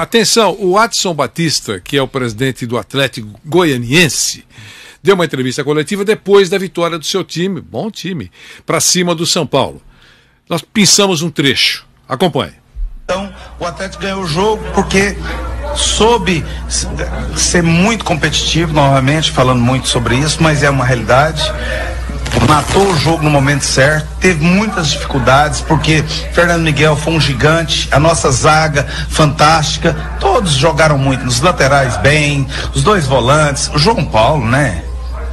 Atenção, o Adson Batista, que é o presidente do Atlético Goianiense, deu uma entrevista coletiva depois da vitória do seu time, bom time, para cima do São Paulo. Nós pensamos um trecho. Acompanhe. Então, o Atlético ganhou o jogo porque soube ser muito competitivo, novamente, falando muito sobre isso, mas é uma realidade matou o jogo no momento certo, teve muitas dificuldades, porque Fernando Miguel foi um gigante, a nossa zaga fantástica, todos jogaram muito, nos laterais bem, os dois volantes, o João Paulo, né?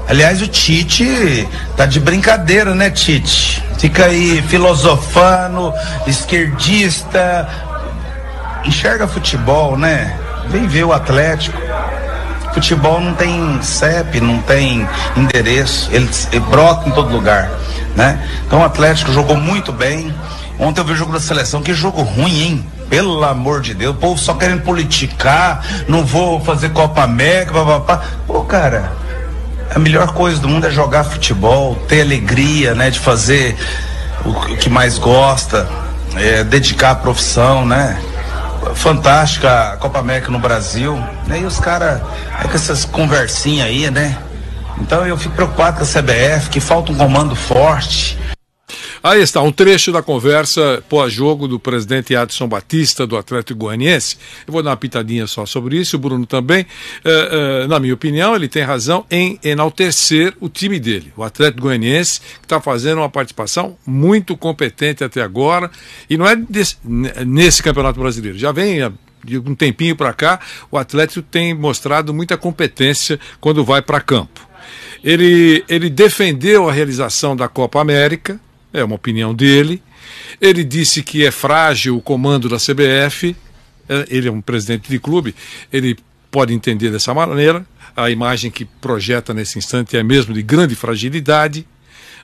Aliás, o Tite tá de brincadeira, né, Tite? Fica aí filosofando, esquerdista, enxerga futebol, né? Vem ver o Atlético. Futebol não tem CEP, não tem endereço, ele, ele brota em todo lugar, né? Então o Atlético jogou muito bem. Ontem eu vi o jogo da seleção, que jogo ruim, hein? Pelo amor de Deus, o povo só querendo politicar, não vou fazer Copa América, papapá. Pô, cara, a melhor coisa do mundo é jogar futebol, ter alegria, né, de fazer o que mais gosta, é, dedicar a profissão, né? fantástica a Copa América no Brasil, né? E os caras é com essas conversinhas aí, né? Então eu fico preocupado com a CBF, que falta um comando forte. Aí está um trecho da conversa pós-jogo do presidente Adson Batista do Atlético Goianiense. Eu vou dar uma pitadinha só sobre isso, o Bruno também. Eh, eh, na minha opinião, ele tem razão em enaltecer o time dele, o Atlético Goianiense, que está fazendo uma participação muito competente até agora. E não é desse, nesse Campeonato Brasileiro, já vem a, eh, de um tempinho para cá, o Atlético tem mostrado muita competência quando vai para campo. Ele, ele defendeu a realização da Copa América, é uma opinião dele. Ele disse que é frágil o comando da CBF, é, ele é um presidente de clube, ele pode entender dessa maneira. A imagem que projeta nesse instante é mesmo de grande fragilidade.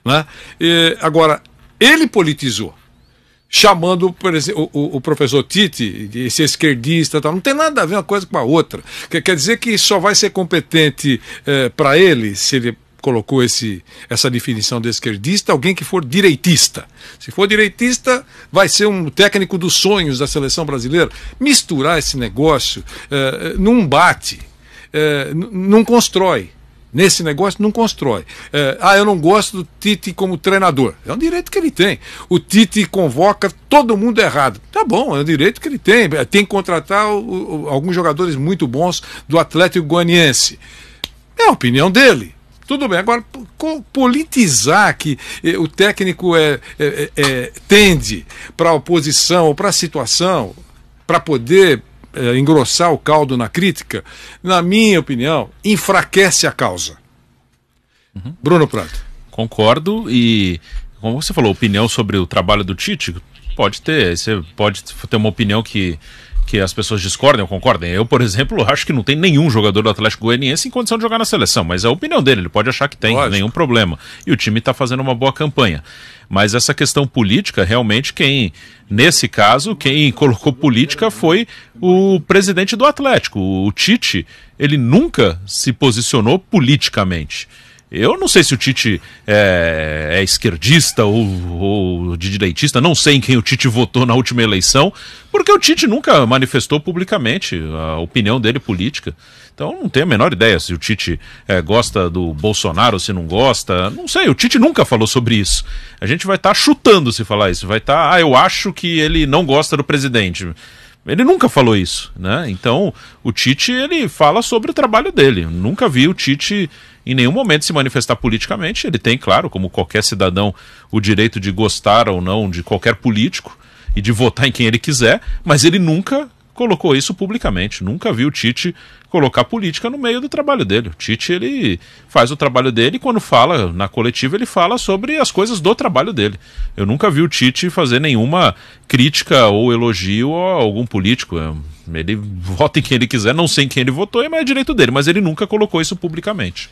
Né? E, agora, ele politizou, chamando o, o, o professor Tite, esse esquerdista, tal. não tem nada a ver uma coisa com a outra. Quer, dizer que só vai ser competente é, para ele, se ele colocou esse, essa definição de esquerdista, alguém que for direitista. Se for direitista, vai ser um técnico dos sonhos da seleção brasileira. Misturar esse negócio é, eh, eh, não bate, é, não constrói. Nesse negócio não constrói. É, ah, eu não gosto do Tite como treinador. É um direito que ele tem. O Tite convoca todo mundo errado. Tá bom, é um direito que ele tem. Tem que contratar o, o, alguns jogadores muito bons do Atlético Goianiense. É a opinião dele. Tudo bem, agora politizar que eh, o técnico é, é, é, é tende para a oposição ou para a situação, para poder é, engrossar o caldo na crítica, na minha opinião, enfraquece a causa. Uhum. Bruno Prato. Concordo e, como você falou, opinião sobre o trabalho do Tite, pode ter, você pode ter uma opinião que que as pessoas discordem ou concordem. Eu, por exemplo, acho que não tem nenhum jogador do Atlético Goianiense em condição de jogar na seleção, mas é a opinião dele, ele pode achar que tem, Lógico. nenhum problema. E o time está fazendo uma boa campanha. Mas essa questão política, realmente, quem, nesse caso, quem colocou política foi o presidente do Atlético, o Tite. Ele nunca se posicionou politicamente. Eu não sei se o Tite é, é esquerdista ou, ou, de direitista, não sei em quem o Tite votou na última eleição, porque o Tite nunca manifestou publicamente a opinião dele política. Então não tenho a menor ideia se o Tite é, gosta do Bolsonaro, se não gosta. Não sei, o Tite nunca falou sobre isso. A gente vai estar tá chutando se falar isso, vai estar, tá, ah, eu acho que ele não gosta do presidente. Ele nunca falou isso, né? Então, o Tite, ele fala sobre o trabalho dele. nunca vi o Tite em nenhum momento se manifestar politicamente. Ele tem, claro, como qualquer cidadão, o direito de gostar ou não de qualquer político e de votar em quem ele quiser, mas ele nunca colocou isso publicamente. Nunca vi o Tite colocar política no meio do trabalho dele. O Tite ele faz o trabalho dele e quando fala na coletiva ele fala sobre as coisas do trabalho dele. Eu nunca vi o Tite fazer nenhuma crítica ou elogio a algum político. É, ele vota em quem ele quiser, não sei em quem ele votou, mas é direito dele, mas ele nunca colocou isso publicamente.